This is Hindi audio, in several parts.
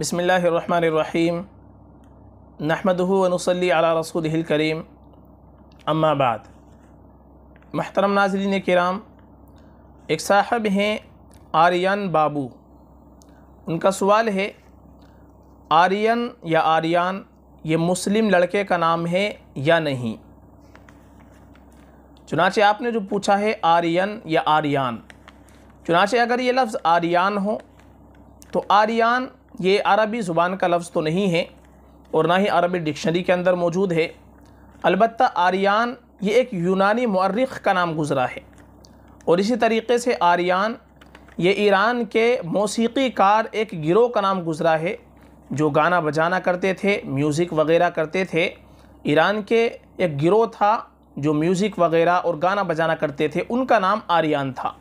बसमीम नहमदनसली अला रसूल करीम अम्माबाद महतरम नाजरीन कराम एक साहब हैं आर्यन बाबू उनका सवाल है आर्यन या आर्यन ये मुस्लिम लड़के का नाम है या नहीं चुनाचे आपने जो पूछा है आर्यन या आर्यन चुनाचे अगर ये लफ्ज़ आर्यन हो तो आर्यन ये अरबी ज़ुबान का लफ्ज़ तो नहीं है और ना ही अरबी डिक्शनरी के अंदर मौजूद है अलबत् आर्यान ये एक यूनानी मर्रख का नाम गुज़रा है और इसी तरीके से आर्यान ये ईरान के मौसीकार एक गिरोह का नाम गुज़रा है जो गाना बजाना करते थे म्यूज़िक वगैरह करते थे ईरान के एक गिरोह था जो म्यूज़िक वगैरह और गाना बजाना करते थे उनका नाम आर्यान था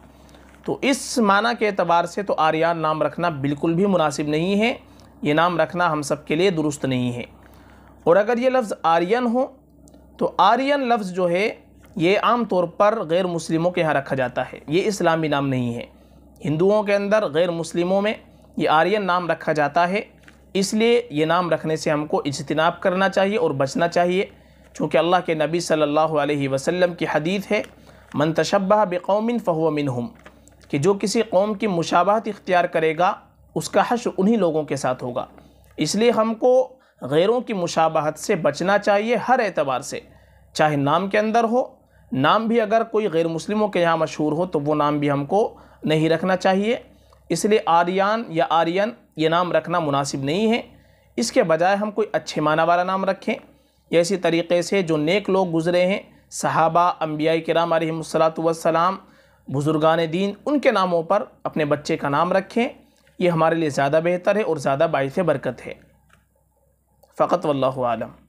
तो इस माना के अतबार से तो आर्यान नाम रखना बिल्कुल भी मुनासिब नहीं है ये नाम रखना हम सब के लिए दुरुस्त नहीं है और अगर ये लफ्ज़ आर्यन हो तो आर्यन लफ्ज़ जो है ये आम तौर पर गैर मुस्लिमों के यहाँ रखा जाता है ये इस्लामी नाम नहीं है हिंदुओं के अंदर गैर मुस्लिमों में ये आर्यन नाम रखा जाता है इसलिए ये नाम रखने से हमको इजतनाब करना चाहिए और बचना चाहिए चूँकि अल्लाह के नबी सल्लल्लाहु अलैहि वसल्लम की हदीत है मन तशबह बिकौमिन फ़हुआ मिनहुम कि जो किसी कौम की मुशाबहत इख्तियार करेगा उसका हश उन्हीं लोगों के साथ होगा इसलिए हमको गैरों की मुशाबहत से बचना चाहिए हर एतबार से चाहे नाम के अंदर हो नाम भी अगर कोई गैर मुस्लिमों के यहाँ मशहूर हो तो वो नाम भी हमको नहीं रखना चाहिए इसलिए आर्यन या आर्यन ये नाम रखना मुनासिब नहीं है इसके बजाय हम कोई अच्छे माना वाला नाम रखें या इसी तरीके से जो नेक लोग गुज़रे हैं सहाबा अम्बिया कराम आलमसलाम बुज़ुर्गान दीन उनके नामों पर अपने बच्चे का नाम रखें ये हमारे लिए ज़्यादा बेहतर है और ज़्यादा बायस बरकत है फ़कत वल्लम